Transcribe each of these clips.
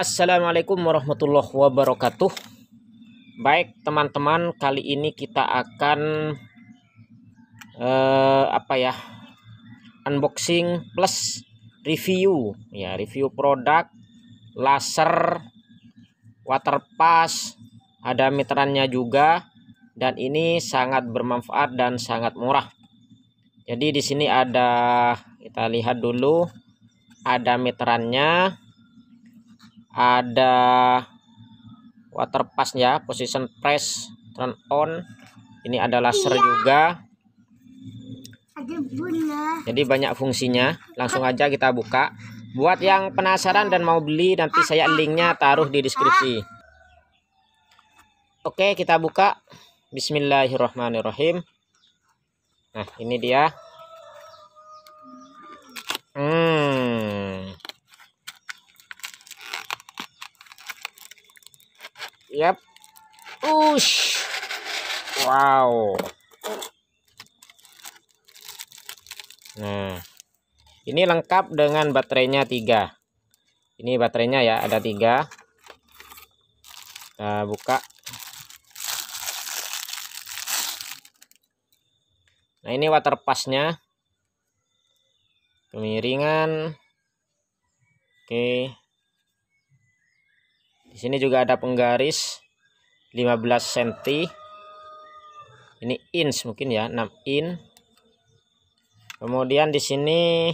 Assalamualaikum warahmatullahi wabarakatuh. Baik, teman-teman, kali ini kita akan eh, apa ya? Unboxing plus review ya, review produk laser waterpass ada meterannya juga dan ini sangat bermanfaat dan sangat murah. Jadi di sini ada kita lihat dulu ada meterannya ada water pass ya position press turn on ini ada laser iya. juga jadi banyak fungsinya langsung aja kita buka buat yang penasaran dan mau beli nanti saya linknya taruh di deskripsi oke kita buka bismillahirrahmanirrahim nah ini dia hmm Yap. Ush. Wow. Nah. Ini lengkap dengan baterainya tiga. Ini baterainya ya, ada tiga. Kita buka. Nah, ini water pass-nya. Kemiringan. Oke. Okay. Di sini juga ada penggaris 15 cm. Ini inch mungkin ya, 6 in. Kemudian di sini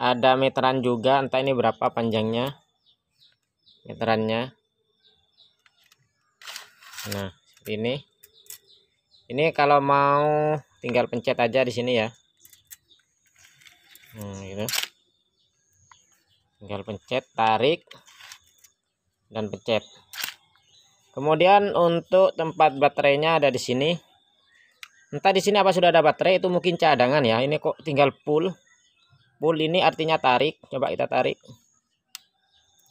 ada meteran juga, entah ini berapa panjangnya. Meterannya. Nah, ini. Ini kalau mau tinggal pencet aja di sini ya. Hmm, gitu. Tinggal pencet, tarik dan pencet kemudian untuk tempat baterainya ada di sini entah di sini apa sudah ada baterai itu mungkin cadangan ya ini kok tinggal pull pull ini artinya tarik coba kita tarik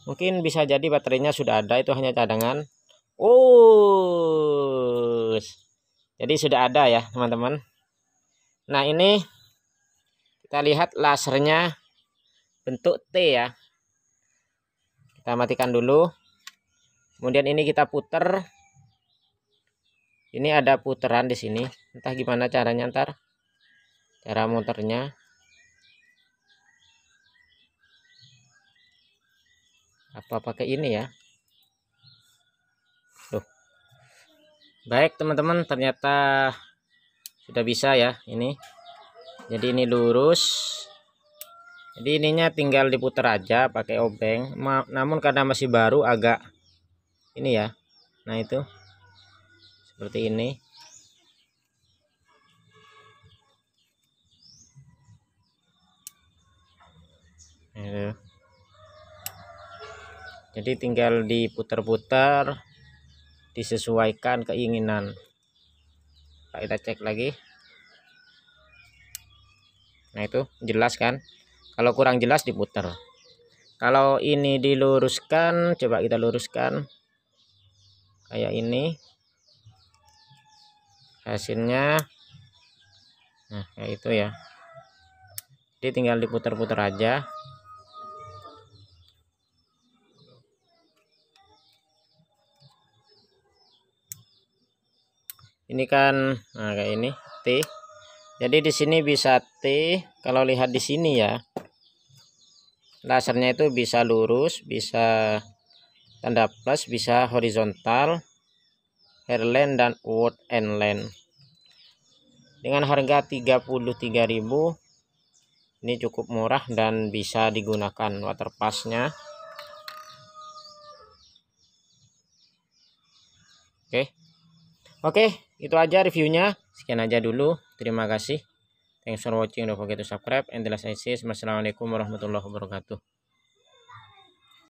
mungkin bisa jadi baterainya sudah ada itu hanya cadangan oh jadi sudah ada ya teman-teman nah ini kita lihat lasernya bentuk T ya kita matikan dulu kemudian ini kita puter ini ada puteran di sini entah gimana caranya ntar cara muternya apa pakai ini ya Tuh. baik teman-teman ternyata sudah bisa ya ini jadi ini lurus jadi ininya tinggal diputar aja pakai obeng namun karena masih baru agak ini ya nah itu seperti ini jadi tinggal diputar-putar disesuaikan keinginan kita cek lagi nah itu jelas kan kalau kurang jelas diputar kalau ini diluruskan coba kita luruskan kayak ini hasilnya nah kayak itu ya jadi tinggal diputar-putar aja ini kan nah kayak ini T jadi di sini bisa T kalau lihat di sini ya lasernya itu bisa lurus bisa Tanda plus bisa horizontal, hairline dan Wood and line. Dengan harga 33.000 ini cukup murah dan bisa digunakan waterpassnya. Oke. Oke, itu aja reviewnya. Sekian aja dulu. Terima kasih. Thanks for watching. Don't forget to subscribe. And the last I see. Assalamualaikum warahmatullahi wabarakatuh.